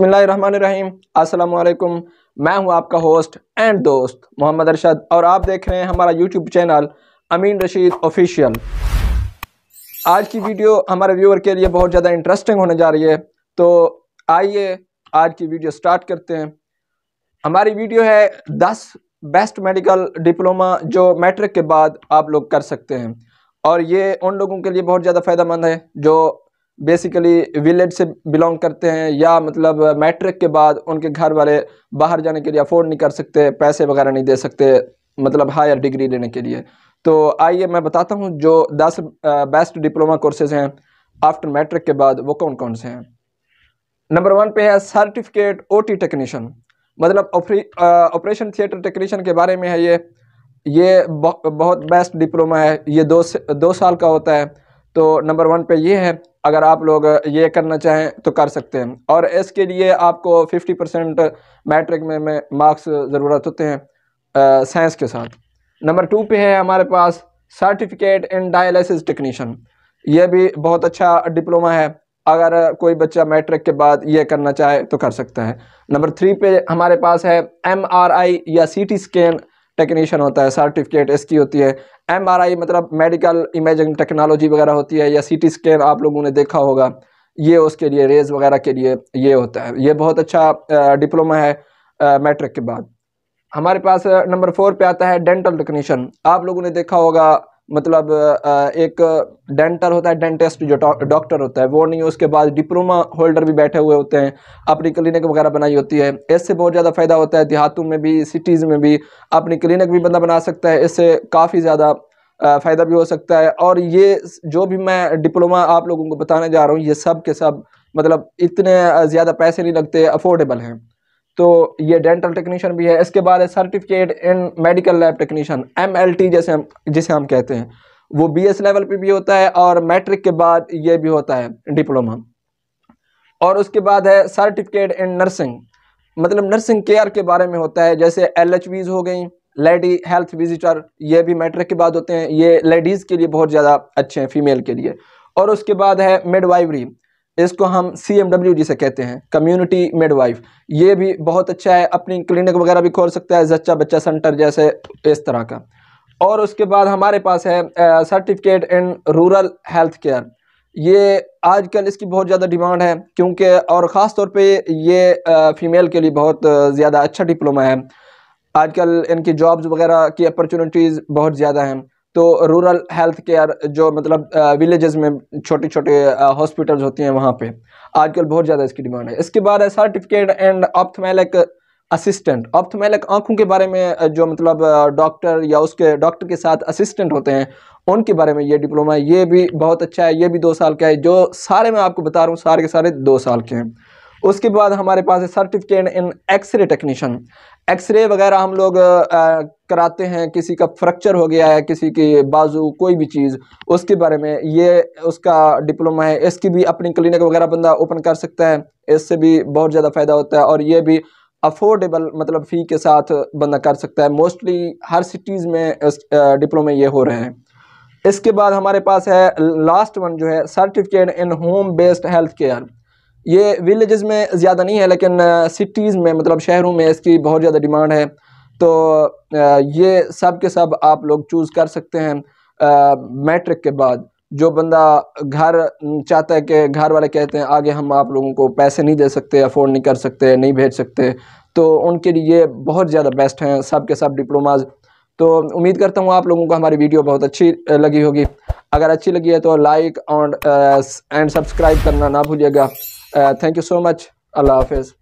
बसमीम असलकुम मैं हूं आपका होस्ट एंड दोस्त मोहम्मद अरशद और आप देख रहे हैं हमारा YouTube channel Amin Rashid official आज की वीडियो हमारे व्यूअर के लिए बहुत ज़्यादा इंटरेस्टिंग होने जा रही है तो आइए आज की वीडियो स्टार्ट करते हैं हमारी वीडियो है दस बेस्ट मेडिकल डिप्लोमा जो मैट्रिक के बाद आप लोग कर सकते हैं और ये उन लोगों के लिए बहुत ज़्यादा फ़ायदा मंद है जो बेसिकली विलेज से बिलोंग करते हैं या मतलब मैट्रिक के बाद उनके घर वाले बाहर जाने के लिए अफोर्ड नहीं कर सकते पैसे वगैरह नहीं दे सकते मतलब हायर डिग्री लेने के लिए तो आइए मैं बताता हूँ जो दस बेस्ट डिप्लोमा कोर्सेज हैं आफ्टर मैट्रिक के बाद वो कौन कौन से हैं नंबर वन पे है सर्टिफिकेट ओटी टेक्नीशियन मतलब ऑपरेशन थिएटर टेक्नीशियन के बारे में है ये ये बहुत बेस्ट डिप्लोमा है ये दो दो साल का होता है तो नंबर वन पे ये है अगर आप लोग ये करना चाहें तो कर सकते हैं और इसके लिए आपको 50 परसेंट मैट्रिक में, में मार्क्स ज़रूरत होते हैं साइंस के साथ नंबर टू पे है हमारे पास सर्टिफिकेट इन डायलिसिस टेक्नीशियन ये भी बहुत अच्छा डिप्लोमा है अगर कोई बच्चा मैट्रिक के बाद ये करना चाहे तो कर सकता है नंबर थ्री पे हमारे पास है एम या सी स्कैन टेक्नीशियन होता है सर्टिफिकेट इसकी होती है एमआरआई मतलब मेडिकल इमेजिंग टेक्नोलॉजी वगैरह होती है या सीटी स्कैन आप लोगों ने देखा होगा ये उसके लिए रेज वगैरह के लिए ये होता है ये बहुत अच्छा डिप्लोमा है मैट्रिक के बाद हमारे पास नंबर फोर पे आता है डेंटल टेक्नीशियन आप लोगों ने देखा होगा मतलब एक डेंटल होता है डेंटिस्ट जो डॉक्टर होता है वो नहीं है उसके बाद डिप्लोमा होल्डर भी बैठे हुए होते हैं अपनी क्लिनिक वगैरह बनाई होती है इससे बहुत ज़्यादा फ़ायदा होता है देहातों में भी सिटीज़ में भी अपनी क्लिनिक भी बंदा बना सकता है इससे काफ़ी ज़्यादा फ़ायदा भी हो सकता है और ये जो भी मैं डिप्लोमा आप लोगों को बताने जा रहा हूँ ये सब के सब मतलब इतने ज़्यादा पैसे नहीं लगते अफोर्डेबल हैं तो ये डेंटल टेक्नीशियन भी है इसके बाद है certificate in medical lab technician MLT जैसे हम जिसे हम कहते हैं वो बीएस लेवल पे भी होता है और मैट्रिक के बाद ये भी होता है डिप्लोमा और उसके बाद है सर्टिफिकेट इन नर्सिंग मतलब नर्सिंग केयर के बारे में होता है जैसे एल हो गई लेडी हेल्थ विजिटर ये भी मैट्रिक के बाद होते हैं ये लेडीज़ के लिए बहुत ज़्यादा अच्छे हैं फीमेल के लिए और उसके बाद है मिडवाइवरी इसको हम सी एम डब्ल्यू जी से कहते हैं कम्युनिटी वाइफ ये भी बहुत अच्छा है अपनी क्लिनिक वगैरह भी खोल सकता है जच्चा बच्चा सेंटर जैसे इस तरह का और उसके बाद हमारे पास है certificate in rural health care ये आजकल इसकी बहुत ज़्यादा डिमांड है क्योंकि और ख़ास तौर पे ये फ़ीमेल के लिए बहुत ज़्यादा अच्छा डिप्लोमा है आजकल इनकी जॉब्स वगैरह की अपॉर्चुनिटीज़ बहुत ज़्यादा हैं तो रूरल हेल्थ केयर जो मतलब विलेजेस में छोटे छोटे हॉस्पिटल्स होती हैं वहाँ पे आजकल बहुत ज़्यादा इसकी डिमांड है इसके बाद है certificate and ophthalmic assistant ophthalmic आँखों के बारे में जो मतलब डॉक्टर या उसके डॉक्टर के साथ असिस्टेंट होते हैं उनके बारे में ये डिप्लोमा ये भी बहुत अच्छा है ये भी दो साल का है जो सारे मैं आपको बता रहा हूँ सारे के सारे दो साल के हैं उसके बाद हमारे पास है certificate in X ray technician X ray वगैरह हम लोग आ, कराते हैं किसी का फ्रैक्चर हो गया है किसी के बाजू कोई भी चीज़ उसके बारे में ये उसका डिप्लोमा है इसकी भी अपनी क्लिनिक वगैरह बंदा ओपन कर सकता है इससे भी बहुत ज़्यादा फ़ायदा होता है और ये भी अफोर्डेबल मतलब फ़ी के साथ बंदा कर सकता है मोस्टली हर सिटीज़ में डिप्लोमा ये हो रहे हैं इसके बाद हमारे पास है लास्ट वन जो है certificate in home based health care ये विलेजेस में ज़्यादा नहीं है लेकिन सिटीज़ में मतलब शहरों में इसकी बहुत ज़्यादा डिमांड है तो ये सब के सब आप लोग चूज़ कर सकते हैं मैट्रिक के बाद जो बंदा घर चाहता है कि घर वाले कहते हैं आगे हम आप लोगों को पैसे नहीं दे सकते अफोर्ड नहीं कर सकते नहीं भेज सकते तो उनके लिए बहुत ज़्यादा बेस्ट हैं सब के सब डिप्लोमाज तो उम्मीद करता हूँ आप लोगों को हमारी वीडियो बहुत अच्छी लगी होगी अगर अच्छी लगी है तो लाइक और एंड सब्सक्राइब करना ना भूलिएगा Uh, thank you so much. Allah Hafiz.